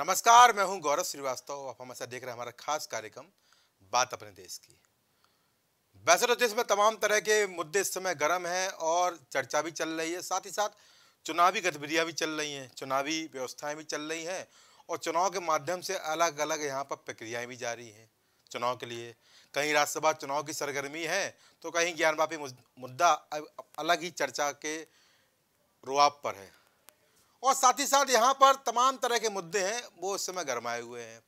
नमस्कार मैं हूं गौरव श्रीवास्तव आप हमेशा देख रहे हैं हमारा खास कार्यक्रम बात अपने देश की वैसे तो देश में तमाम तरह के मुद्दे इस समय गर्म हैं और चर्चा भी चल रही है साथ ही साथ चुनावी गतिविधियां भी चल रही हैं चुनावी व्यवस्थाएं भी चल रही हैं और चुनाव के माध्यम से अलग अलग यहाँ पर प्रक्रियाएँ भी जारी हैं चुनाव के लिए कहीं राज्यसभा चुनाव की सरगर्मी है तो कहीं ज्ञानवापी मुद्दा अलग ही चर्चा के रुआब पर है और साथ ही साथ यहाँ पर तमाम तरह के मुद्दे हैं वो इस समय गरमाए हुए हैं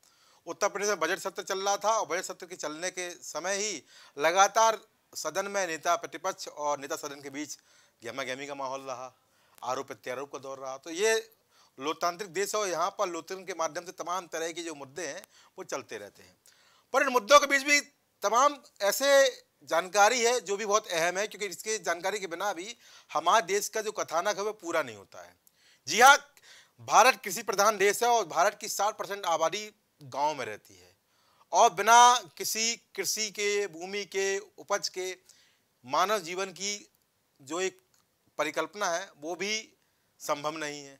उत्तर प्रदेश में बजट सत्र चल रहा था और बजट सत्र के चलने के समय ही लगातार सदन में नेता प्रतिपक्ष और नेता सदन के बीच गहमा गहमी का माहौल रहा आरोप प्रत्यारोप का दौर रहा तो ये लोकतांत्रिक देश है और यहाँ पर लोकतंत्र के माध्यम से तमाम तरह के जो मुद्दे हैं वो चलते रहते हैं पर इन मुद्दों के बीच भी तमाम ऐसे जानकारी है जो भी बहुत अहम है क्योंकि इसके जानकारी के बिना भी हमारे देश का जो कथानक है वो पूरा नहीं होता है जी हाँ भारत कृषि प्रधान देश है और भारत की साठ परसेंट आबादी गांव में रहती है और बिना किसी कृषि के भूमि के उपज के मानव जीवन की जो एक परिकल्पना है वो भी संभव नहीं है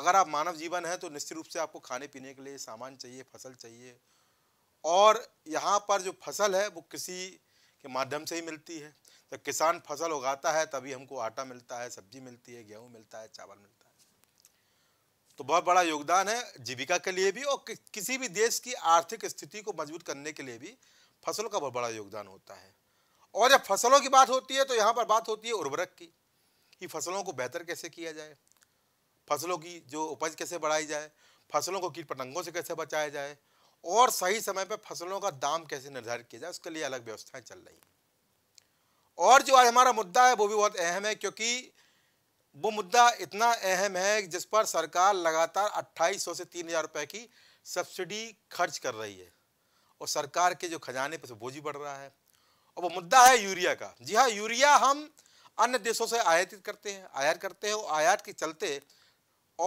अगर आप मानव जीवन है तो निश्चित रूप से आपको खाने पीने के लिए सामान चाहिए फसल चाहिए और यहाँ पर जो फसल है वो कृषि के माध्यम से ही मिलती है जब किसान फसल उगाता है तभी हमको आटा मिलता है सब्जी मिलती है गेहूँ मिलता है चावल मिलता है तो बहुत बड़ा योगदान है जीविका के लिए भी और कि, किसी भी देश की आर्थिक स्थिति को मजबूत करने के लिए भी फसलों का बहुत बड़ा योगदान होता है और जब फसलों की बात होती है तो यहाँ पर बात होती है उर्वरक की कि फसलों को बेहतर कैसे किया जाए फसलों की जो उपज कैसे बढ़ाई जाए फसलों को कीट पतंगों से कैसे बचाया जाए और सही समय पर फसलों का दाम कैसे निर्धारित किया जाए उसके लिए अलग व्यवस्थाएं चल रही हैं और जो आज हमारा मुद्दा है वो भी बहुत अहम है क्योंकि वो मुद्दा इतना अहम है जिस पर सरकार लगातार 2800 से 3000 रुपए की सब्सिडी खर्च कर रही है और सरकार के जो खजाने पर बोझी बढ़ रहा है और वो मुद्दा है यूरिया का जी हाँ यूरिया हम अन्य देशों से आयातित करते हैं आयात करते हैं और आयात के चलते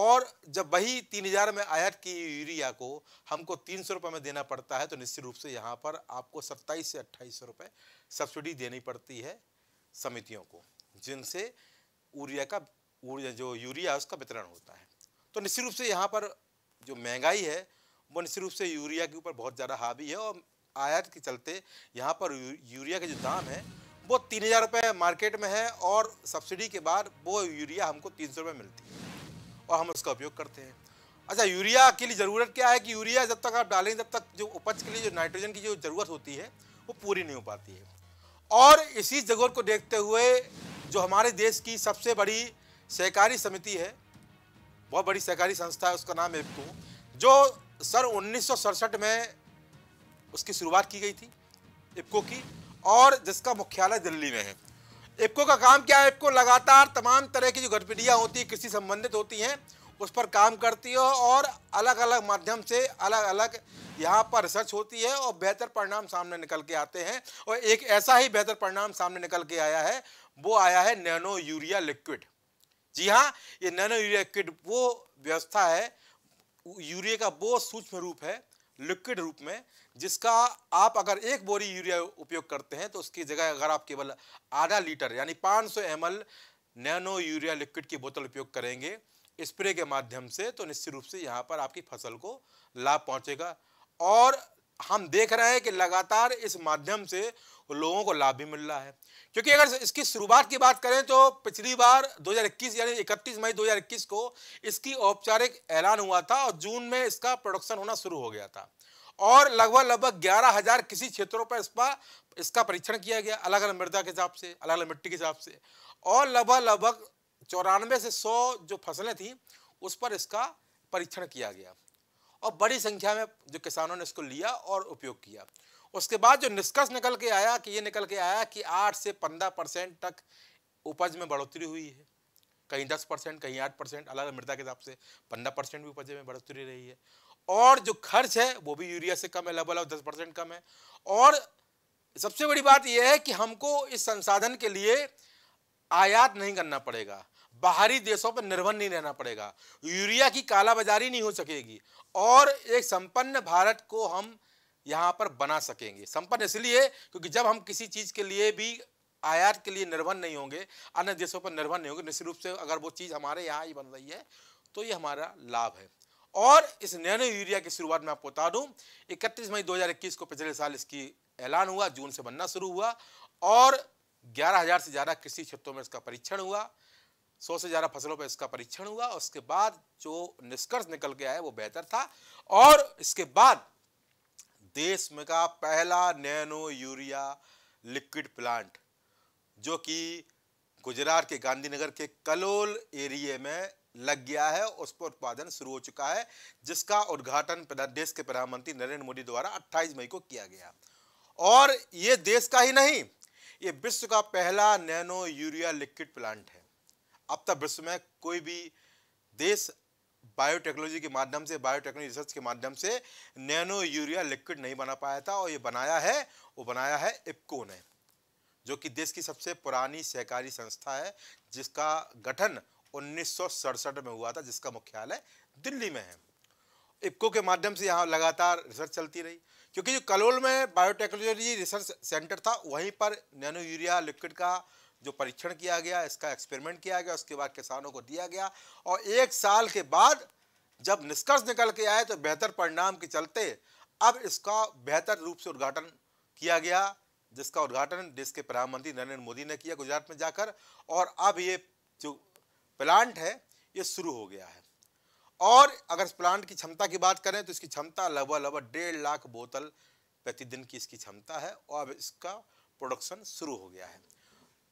और जब वही तीन हजार में आयात की यूरिया को हमको तीन सौ रुपये में देना पड़ता है तो निश्चित रूप से यहाँ पर आपको सत्ताईस से अट्ठाईस सौ रुपये सब्सिडी देनी पड़ती है समितियों को जिनसे यूरिया का ऊर्जा जो यूरिया है उसका वितरण होता है तो निश्चित रूप से यहाँ पर जो महंगाई है वो निश्चित रूप से यूरिया के ऊपर बहुत ज़्यादा हावी है और आयात के चलते यहाँ पर यूरिया के जो दाम है वो तीन हज़ार रुपये मार्केट में है और सब्सिडी के बाद वो यूरिया हमको तीन सौ रुपये मिलती है और हम उसका उपयोग करते हैं अच्छा यूरिया के लिए ज़रूरत क्या है कि यूरिया जब तक आप डालेंगे तब तक जो उपज के लिए जो नाइट्रोजन की जो ज़रूरत होती है वो पूरी नहीं हो पाती है और इसी ज़रूरत को देखते हुए जो हमारे देश की सबसे बड़ी सहकारी समिति है बहुत बड़ी सहकारी संस्था है उसका नाम एप्को जो सर उन्नीस में उसकी शुरुआत की गई थी इपको की और जिसका मुख्यालय दिल्ली में है इपको का काम क्या है इप्को लगातार तमाम तरह की जो गतिविधियाँ होती हैं कृषि संबंधित होती हैं उस पर काम करती है और अलग अलग माध्यम से अलग अलग यहाँ पर रिसर्च होती है और बेहतर परिणाम सामने निकल के आते हैं और एक ऐसा ही बेहतर परिणाम सामने निकल के आया है वो आया है नैनो यूरिया लिक्विड जी हाँ ये नैनो यूरिया किड वो व्यवस्था है यूरिया का वो सूक्ष्म रूप है लिक्विड रूप में जिसका आप अगर एक बोरी यूरिया उपयोग करते हैं तो उसकी जगह अगर आप केवल आधा लीटर यानी 500 सौ एम नैनो यूरिया लिक्विड की बोतल उपयोग करेंगे स्प्रे के माध्यम से तो निश्चित रूप से यहाँ पर आपकी फसल को लाभ पहुँचेगा और हम देख रहे हैं कि लगातार इस माध्यम से लोगों को लाभ भी मिल रहा है क्योंकि अगर इसकी शुरुआत की बात करें तो पिछली बार 2021 यानी 31 मई 2021 को इसकी औपचारिक ऐलान हुआ था और जून में इसका प्रोडक्शन होना शुरू हो गया था और लगभग लगभग ग्यारह हजार किसी क्षेत्रों पर इसका इसका परीक्षण किया गया अलग अलग मृदा के हिसाब से अलग अलग मिट्टी के हिसाब से और लगभग लगभग चौरानवे से सौ जो फसलें थी उस पर इसका परीक्षण किया गया और बड़ी संख्या में जो किसानों ने इसको लिया और उपयोग किया उसके बाद जो निष्कर्ष निकल के आया कि ये निकल के आया कि आठ से पंद्रह परसेंट तक उपज में बढ़ोतरी हुई है कहीं दस परसेंट कहीं आठ परसेंट अलग अलग मृदा के हिसाब से पंद्रह परसेंट भी उपज में बढ़ोतरी रही है और जो खर्च है वो भी यूरिया से कम है लगभग लगभग दस परसेंट कम है और सबसे बड़ी बात यह है कि हमको इस संसाधन के लिए आयात नहीं करना पड़ेगा बाहरी देशों पर निर्भर नहीं रहना पड़ेगा यूरिया की कालाबाजारी नहीं हो सकेगी और एक संपन्न भारत को हम यहाँ पर बना सकेंगे संपन्न इसलिए क्योंकि जब हम किसी चीज़ के लिए भी आयात के लिए निर्भर नहीं होंगे अन्य देशों पर निर्भर नहीं होंगे निश्चित रूप से अगर वो चीज़ हमारे यहाँ ही बन रही है तो ये हमारा लाभ है और इस नैनो यूरिया की शुरुआत में आपको बता दूँ इकतीस मई दो को पिछले साल इसकी ऐलान हुआ जून से बनना शुरू हुआ और ग्यारह हज़ार से ज़्यादा कृषि क्षेत्रों में इसका परीक्षण हुआ सौ से ज़्यादा फसलों पर इसका परीक्षण हुआ उसके बाद जो निष्कर्ष निकल गया है वो बेहतर था और इसके बाद देश में का पहला नैनो यूरिया लिक्विड प्लांट जो कि गुजरात के गांधीनगर के कलोल एरिए में लग गया है उस पर उत्पादन शुरू हो चुका है जिसका उद्घाटन देश के प्रधानमंत्री नरेंद्र मोदी द्वारा 28 मई को किया गया और ये देश का ही नहीं ये विश्व का पहला नैनो यूरिया लिक्विड प्लांट है अब तक विश्व में कोई भी देश बायोटेक्नोलॉजी के माध्यम से बायोटेक्नोलॉजी रिसर्च के माध्यम से नैनो यूरिया लिक्विड नहीं बना पाया था और ये बनाया है वो बनाया है इप्को ने जो कि देश की सबसे पुरानी सहकारी संस्था है जिसका गठन उन्नीस में हुआ था जिसका मुख्यालय दिल्ली में है इप्को के माध्यम से यहाँ लगातार रिसर्च चलती रही क्योंकि जो कलोल में बायोटेक्नोलॉजी रिसर्च सेंटर था वहीं पर नैनो यूरिया लिक्विड का जो परीक्षण किया गया इसका एक्सपेरिमेंट किया गया उसके बाद किसानों को दिया गया और एक साल के बाद जब निष्कर्ष निकल के आए तो बेहतर परिणाम के चलते अब इसका बेहतर रूप से उद्घाटन किया गया जिसका उद्घाटन देश के प्रधानमंत्री नरेंद्र मोदी ने किया गुजरात में जाकर और अब ये जो प्लांट है ये शुरू हो गया है और अगर इस प्लांट की क्षमता की बात करें तो इसकी क्षमता लगभग लगभग डेढ़ लाख बोतल प्रतिदिन की इसकी क्षमता है और अब इसका प्रोडक्शन शुरू हो गया है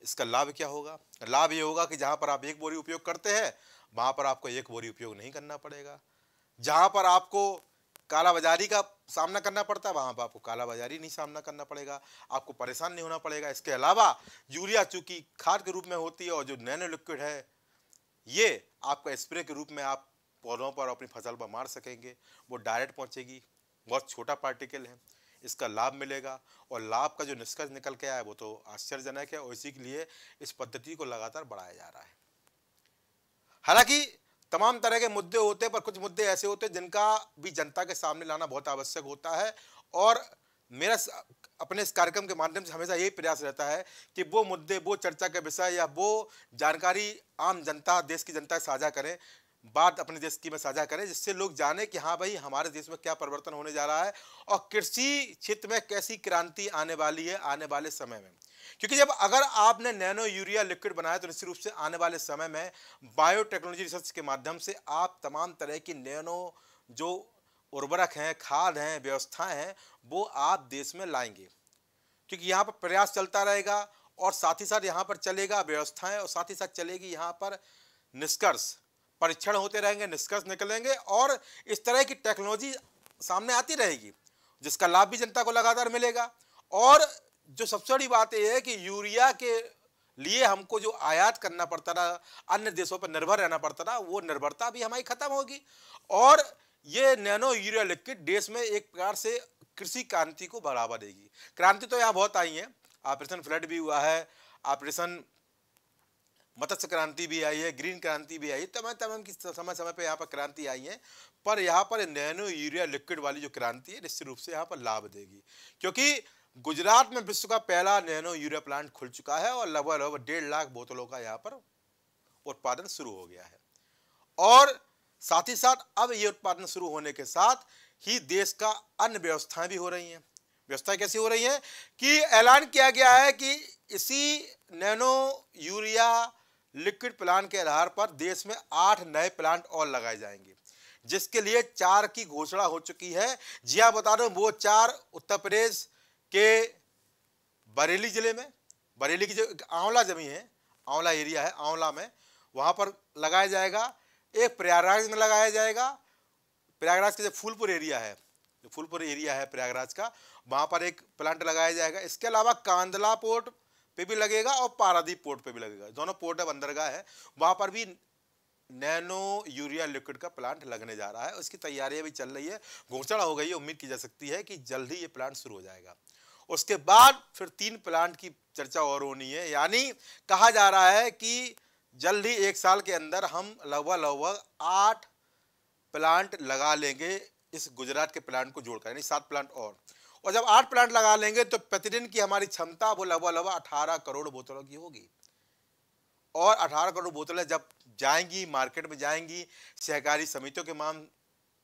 इसका लाभ क्या होगा लाभ ये होगा कि जहाँ पर आप एक बोरी उपयोग करते हैं वहाँ पर आपको एक बोरी उपयोग नहीं करना पड़ेगा जहाँ पर आपको कालाबाजारी का सामना करना पड़ता है वहाँ पर आपको कालाबाजारी नहीं सामना करना पड़ेगा आपको परेशान नहीं होना पड़ेगा इसके अलावा यूरिया चूँकि खाद के रूप में होती है और जो नैनो लिक्विड है ये आपका स्प्रे के रूप में आप पौधों पर अपनी फसल पर मार सकेंगे वो डायरेक्ट पहुँचेगी बहुत छोटा पार्टिकल है इसका लाभ मिलेगा और लाभ का जो निष्कर्ष निकल के आया वो तो आश्चर्यजनक है और इसी के लिए इस पद्धति को लगातार बढ़ाया जा रहा है हालांकि तमाम तरह के मुद्दे होते हैं पर कुछ मुद्दे ऐसे होते हैं जिनका भी जनता के सामने लाना बहुत आवश्यक होता है और मेरा अपने इस कार्यक्रम के माध्यम से हमेशा यही प्रयास रहता है कि वो मुद्दे वो चर्चा के विषय या वो जानकारी आम जनता देश की जनता साझा करें बात अपने देश की में साझा करें जिससे लोग जाने कि हाँ भाई हमारे देश में क्या परिवर्तन होने जा रहा है और कृषि क्षेत्र में कैसी क्रांति आने वाली है आने वाले समय में क्योंकि जब अगर आपने नैनो यूरिया लिक्विड बनाया तो निश्चित रूप से आने वाले समय में बायोटेक्नोलॉजी रिसर्च के माध्यम से आप तमाम तरह की नैनो जो उर्वरक हैं खाद हैं व्यवस्थाएं हैं वो आप देश में लाएंगे क्योंकि यहाँ पर प्रयास चलता रहेगा और साथ ही साथ यहाँ पर चलेगा व्यवस्थाएं और साथ ही साथ चलेगी यहाँ पर निष्कर्ष परीक्षण होते रहेंगे निष्कर्ष निकलेंगे और इस तरह की टेक्नोलॉजी सामने आती रहेगी जिसका लाभ भी जनता को लगातार मिलेगा और जो सबसे बड़ी बात यह है कि यूरिया के लिए हमको जो आयात करना पड़ता था अन्य देशों पर निर्भर रहना पड़ता था वो निर्भरता भी हमारी खत्म होगी और ये नैनो यूरिया लिक्विड देश में एक प्रकार से कृषि क्रांति को बढ़ावा देगी क्रांति तो यहाँ बहुत आई है ऑपरेशन फ्लड भी हुआ है ऑपरेशन मत्स्य क्रांति भी आई है ग्रीन क्रांति भी आई है तमाम तमाम की समय समय पर यहाँ पर क्रांति आई है पर यहाँ पर नैनो यूरिया लिक्विड वाली जो क्रांति है निश्चित रूप से यहाँ पर लाभ देगी क्योंकि गुजरात में विश्व का पहला नैनो यूरिया प्लांट खुल चुका है और लगभग लगभग डेढ़ लाख बोतलों का यहाँ पर उत्पादन शुरू हो गया है और साथ ही साथ अब ये उत्पादन शुरू होने के साथ ही देश का अन्य व्यवस्थाएं भी हो रही हैं व्यवस्था कैसी हो रही है कि ऐलान किया गया है कि इसी नैनो यूरिया लिक्विड प्लान के आधार पर देश में आठ नए प्लांट और लगाए जाएंगे जिसके लिए चार की घोषणा हो चुकी है जी हाँ बता दूँ वो चार उत्तर प्रदेश के बरेली ज़िले में बरेली की जो आंवला जमीन है आंवला एरिया है आंवला में वहाँ पर लगाया जाएगा एक प्रयागराज में लगाया जाएगा प्रयागराज के जो फूलपुर एरिया है फूलपुर एरिया है प्रयागराज का वहाँ पर एक प्लांट लगाया जाएगा इसके अलावा कांदला पोर्ट पे भी लगेगा और पारादीप पोर्ट पे भी लगेगा दोनों पोर्ट है बंदरगाह है वहाँ पर भी नैनो यूरिया लिक्विड का प्लांट लगने जा रहा है उसकी तैयारियाँ भी चल रही है घोषणा हो गई है उम्मीद की जा सकती है कि जल्द ही ये प्लांट शुरू हो जाएगा उसके बाद फिर तीन प्लांट की चर्चा और होनी है यानी कहा जा रहा है कि जल्द ही एक साल के अंदर हम लगभग लगभग आठ प्लांट लगा लेंगे इस गुजरात के प्लांट को जोड़कर यानी सात प्लांट और और जब आठ प्लांट लगा लेंगे तो प्रतिदिन की हमारी क्षमता वो लगभग लगभग अठारह करोड़ बोतलों की होगी और अठारह करोड़ बोतलें जब जाएंगी मार्केट में जाएंगी सहकारी समितियों के माम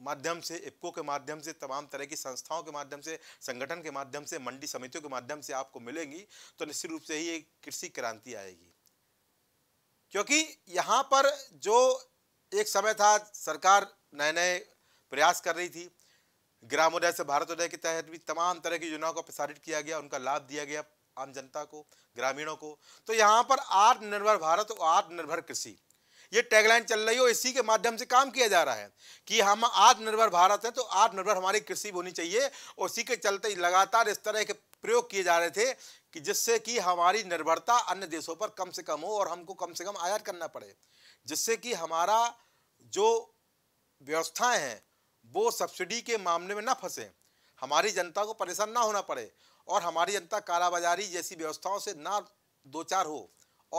माध्यम से इप्को के माध्यम से तमाम तरह की संस्थाओं के माध्यम से संगठन के माध्यम से मंडी समितियों के माध्यम से आपको मिलेंगी तो निश्चित रूप से ही एक कृषि क्रांति आएगी क्योंकि यहाँ पर जो एक समय था सरकार नए नए प्रयास कर रही थी ग्रामोदय से भारतोदय के तहत भी तमाम तरह की योजनाओं को प्रसारित किया गया उनका लाभ दिया गया आम जनता को ग्रामीणों को तो यहाँ पर आत्मनिर्भर भारत और आत्मनिर्भर कृषि ये टैगलाइन चल रही है और इसी के माध्यम से काम किया जा रहा है कि हम आत्मनिर्भर भारत हैं तो आत्मनिर्भर हमारी कृषि होनी चाहिए और इसी के चलते लगातार इस तरह के प्रयोग किए जा रहे थे कि जिससे कि हमारी निर्भरता अन्य देशों पर कम से कम हो और हमको कम से कम आयात करना पड़े जिससे कि हमारा जो व्यवस्थाएँ हैं वो सब्सिडी के मामले में ना फंसे हमारी जनता को परेशान ना होना पड़े और हमारी जनता कालाबाजारी जैसी व्यवस्थाओं से ना दो चार हो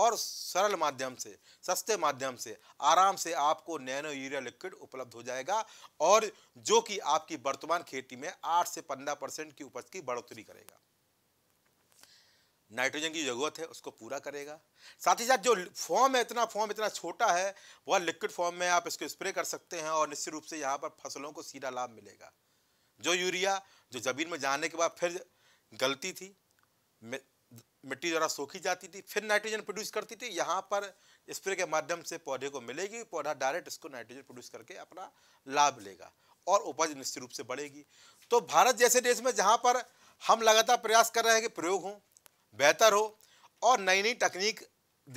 और सरल माध्यम से सस्ते माध्यम से आराम से आपको नैनो यूरिया लिक्विड उपलब्ध हो जाएगा और जो कि आपकी वर्तमान खेती में आठ से पंद्रह परसेंट की उपज की बढ़ोतरी करेगा नाइट्रोजन की ज़रूरत है उसको पूरा करेगा साथ ही साथ जो फॉर्म है इतना फॉर्म इतना छोटा है वह लिक्विड फॉर्म में आप इसको स्प्रे कर सकते हैं और निश्चित रूप से यहाँ पर फसलों को सीधा लाभ मिलेगा जो यूरिया जो ज़मीन में जाने के बाद फिर गलती थी मिट्टी द्वारा सोखी जाती थी फिर नाइट्रोजन प्रोड्यूस करती थी यहाँ पर स्प्रे के माध्यम से पौधे को मिलेगी पौधा डायरेक्ट इसको नाइट्रोजन प्रोड्यूस करके अपना लाभ लेगा और उपज निश्चित रूप से बढ़ेगी तो भारत जैसे देश में जहाँ पर हम लगातार प्रयास कर रहे हैं कि प्रयोग हों बेहतर हो और नई नई तकनीक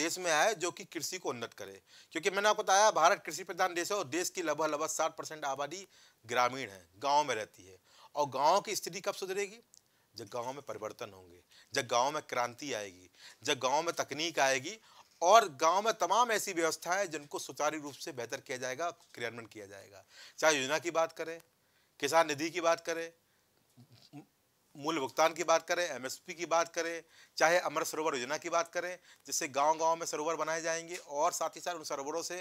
देश में आए जो कि कृषि को उन्नत करे क्योंकि मैंने आपको बताया भारत कृषि प्रधान देश है और देश की लगभग लगभग साठ परसेंट आबादी ग्रामीण है गाँव में रहती है और गाँव की स्थिति कब सुधरेगी जब गाँव में परिवर्तन होंगे जब गाँव में क्रांति आएगी जब गाँव में तकनीक आएगी और गांव में तमाम ऐसी व्यवस्थाएं जिनको सुचारू रूप से बेहतर किया जाएगा क्रियान्वयन किया जाएगा चाहे योजना की बात करें किसान निधि की बात करें मूल्य भुगतान की बात करें एमएसपी की बात करें चाहे अमर सरोवर योजना की बात करें जिससे गांव गांव में सरोवर बनाए जाएंगे और साथ ही साथ उन सरोवरों से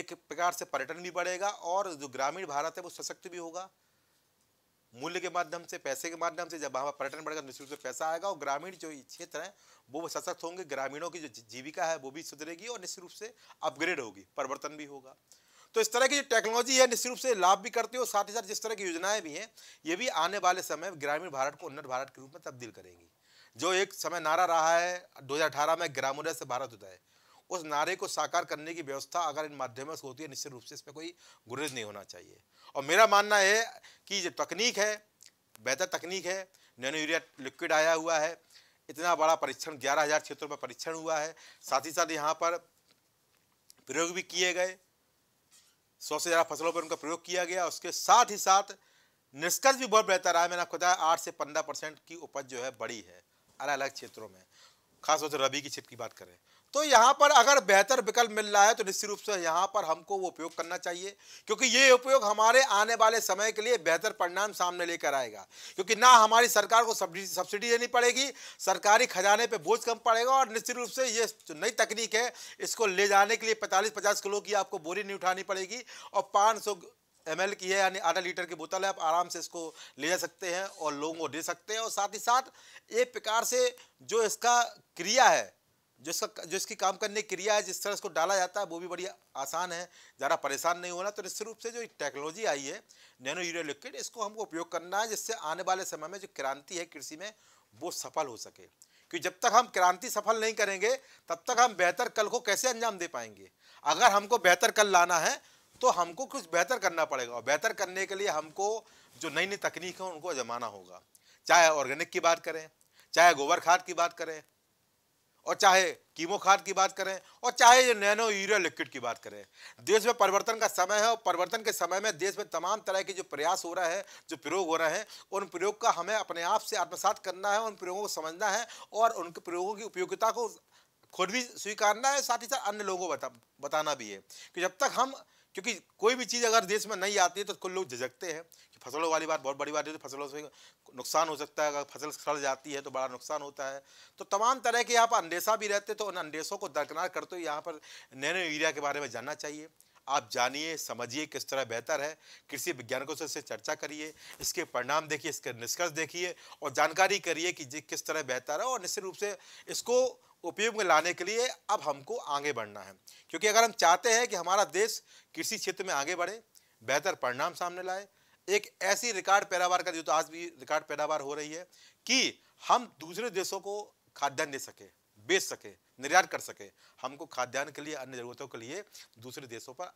एक प्रकार से पर्यटन भी बढ़ेगा और जो ग्रामीण भारत है वो सशक्त भी होगा मूल्य के माध्यम से पैसे के माध्यम से जब वहाँ पर्यटन बढ़ेगा तो निश्चित रूप से पैसा आएगा और ग्रामीण जो क्षेत्र है वो सशक्त होंगे ग्रामीणों की जो जीविका है वो भी सुधरेगी और निश्चित रूप से अपग्रेड होगी परिवर्तन भी होगा तो इस तरह की जो टेक्नोलॉजी है निश्चित रूप से लाभ भी करती है और साथ ही साथ जिस तरह की योजनाएं भी हैं ये भी आने वाले समय ग्रामीण भारत को उन्नत भारत के रूप में तब्दील करेंगी जो एक समय नारा रहा है दो में ग्रामोदय से भारत होता है उस नारे को साकार करने की व्यवस्था अगर इन माध्यमों से होती है निश्चित रूप से इसमें कोई गुरेज नहीं होना चाहिए और मेरा मानना है कि जो तकनीक है बेहतर तकनीक है नैनो यूरिया लिक्विड आया हुआ है इतना बड़ा परीक्षण ग्यारह हज़ार क्षेत्रों पर परीक्षण हुआ है साथ ही साथ यहाँ पर प्रयोग भी किए गए सौ से ज़्यादा फसलों पर उनका प्रयोग किया गया उसके साथ ही साथ निष्कर्ष भी बहुत बेहतर आया मैंने आपको बताया आठ से पंद्रह परसेंट की उपज जो है बड़ी है अलग अलग क्षेत्रों में खासतौर से रबी की क्षेत्र की बात करें तो यहाँ पर अगर बेहतर विकल्प मिल रहा है तो निश्चित रूप से यहाँ पर हमको वो उपयोग करना चाहिए क्योंकि ये उपयोग हमारे आने वाले समय के लिए बेहतर परिणाम सामने लेकर आएगा क्योंकि ना हमारी सरकार को सब्सिडी देनी पड़ेगी सरकारी खजाने पर बोझ कम पड़ेगा और निश्चित रूप से ये जो नई तकनीक है इसको ले जाने के लिए पैंतालीस पचास किलो की आपको बोरी नहीं उठानी पड़ेगी और पाँच सौ एम एल की है यानी आधा लीटर की बोतल है आप आराम से इसको ले जा सकते हैं और लोगों को दे सकते हैं और साथ ही साथ एक प्रकार से जो इसका क्रिया है जिसका जो इसकी काम करने की क्रिया है जिस तरह इसको डाला जाता है वो भी बड़ी आसान है ज़्यादा परेशान नहीं होना तो निश्चित रूप से जो टेक्नोलॉजी आई है नैनो यूरिया लिक्विड इसको हमको उपयोग करना है जिससे आने वाले समय में जो क्रांति है कृषि में वो सफल हो सके क्योंकि जब तक हम क्रांति सफल नहीं करेंगे तब तक हम बेहतर कल को कैसे अंजाम दे पाएंगे अगर हमको बेहतर कल लाना है तो हमको कुछ बेहतर करना पड़ेगा और बेहतर करने के लिए हमको जो नई नई तकनीक है उनको जमाना होगा चाहे ऑर्गेनिक की बात करें चाहे गोबर खाद की बात करें और चाहे कीमो खाद की बात करें और चाहे ये नैनो यूरिया लिक्विड की बात करें देश में परिवर्तन का समय है और परिवर्तन के समय में देश में तमाम तरह के जो प्रयास हो रहे हैं जो प्रयोग हो रहे हैं उन प्रयोग का हमें अपने आप से आत्मसात करना है उन प्रयोगों को समझना है और उनके प्रयोगों की उपयोगिता को खुद भी स्वीकारना है साथ ही साथ अन्य लोगों को बता बताना भी है कि जब तक हम क्योंकि कोई भी चीज़ अगर देश में नहीं आती है तो कुल लोग झिझकते हैं कि फसलों वाली बात बहुत बड़ी बात है तो फसलों से नुकसान हो सकता है अगर फसल सड़ जाती है तो बड़ा नुकसान होता है तो तमाम तरह के यहाँ पर अंदेशा भी रहते तो उन अंदेशों को दरकिनार करते हुए यहाँ पर नए नए एरिया के बारे में जानना चाहिए आप जानिए समझिए किस तरह बेहतर है कृषि वैज्ञानिकों से चर्चा करिए इसके परिणाम देखिए इसके निष्कर्ष देखिए और जानकारी करिए कि किस तरह बेहतर है और निश्चित रूप से इसको उपयोग में लाने के लिए अब हमको आगे बढ़ना है क्योंकि अगर हम चाहते हैं कि हमारा देश कृषि क्षेत्र में आगे बढ़े बेहतर परिणाम सामने लाए एक ऐसी रिकॉर्ड पैदावार का जो तो आज भी रिकॉर्ड पैदावार हो रही है कि हम दूसरे देशों को खाद्यान्न दे सके बेच सके निर्यात कर सके हमको खाद्यान्न के लिए अन्य जरूरतों के लिए दूसरे देशों पर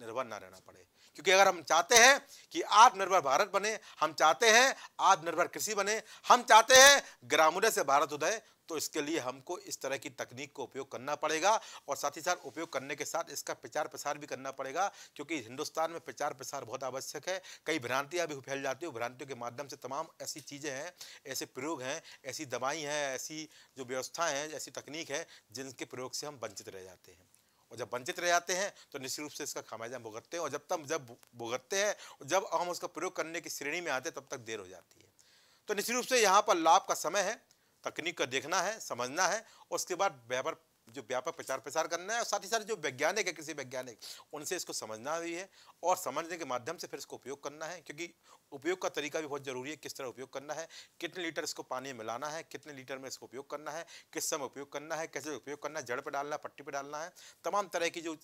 निर्भर ना रहना पड़े क्योंकि अगर हम चाहते हैं कि आत्मनिर्भर भारत बने हम चाहते हैं आत्मनिर्भर कृषि बने हम चाहते हैं ग्रामोदय से भारत उदय तो इसके लिए हमको इस तरह की तकनीक को उपयोग करना पड़ेगा और साथ ही साथ उपयोग करने के साथ इसका प्रचार प्रसार भी करना पड़ेगा क्योंकि हिंदुस्तान में प्रचार प्रसार बहुत आवश्यक है कई भ्रांतियाँ भी फैल जाती है भ्रांतियों के माध्यम से तमाम ऐसी चीज़ें हैं ऐसे प्रयोग हैं ऐसी दवाई हैं ऐसी जो व्यवस्थाएँ हैं ऐसी तकनीक है जिनके प्रयोग से हम वंचित रह जाते हैं और जब वंचित रह जाते हैं तो निश्चित रूप से इसका खामाजा भुगतते हैं और जब तक जब भुगतते हैं जब हम उसका प्रयोग करने की श्रेणी में आते हैं तब तक देर हो जाती है तो निश्चित रूप से यहाँ पर लाभ का समय है तकनीक का देखना है समझना है और उसके बाद व्यापार जो व्यापक प्रचार प्रसार करना है और साथ ही साथ जो वैज्ञानिक है किसी वैज्ञानिक उनसे इसको समझना भी है और समझने के माध्यम से फिर इसको उपयोग करना है क्योंकि उपयोग का तरीका भी बहुत ज़रूरी है किस तरह उपयोग करना है कितने लीटर इसको पानी में मिलाना है कितने लीटर में इसको उपयोग करना है किस समय उपयोग करना है कैसे उपयोग करना है जड़ पर डालना है पट्टी पर डालना है तमाम तरह की जो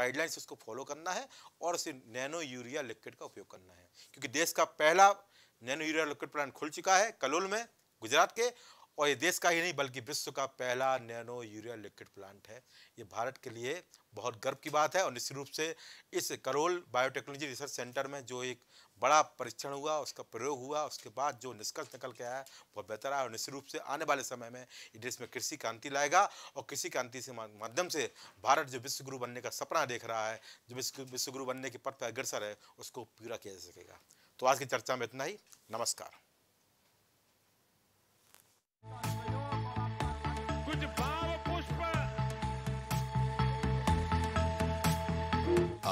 गाइडलाइंस उसको फॉलो करना है और उसे नैनो यूरिया लिक्विड का उपयोग करना है क्योंकि देश का पहला नैनो यूरिया लिक्विड प्लांट खुल चुका है कलोल में गुजरात के और ये देश का ही नहीं बल्कि विश्व का पहला नैनो यूरिया लिक्विड प्लांट है ये भारत के लिए बहुत गर्व की बात है और निश्चित रूप से इस करोल बायोटेक्नोलॉजी रिसर्च सेंटर में जो एक बड़ा परीक्षण हुआ उसका प्रयोग हुआ उसके बाद जो निष्कर्ष निकल के आया बहुत बेहतर आया और निश्चित रूप से आने वाले समय में ये देश में कृषि क्रांति लाएगा और कृषि क्रांति से माध्यम से भारत जो विश्वगुरु बनने का सपना देख रहा है जो विश्व विश्वगुरु बनने के पथ पर अग्रसर है उसको पूरा किया जा सकेगा तो आज की चर्चा में इतना ही नमस्कार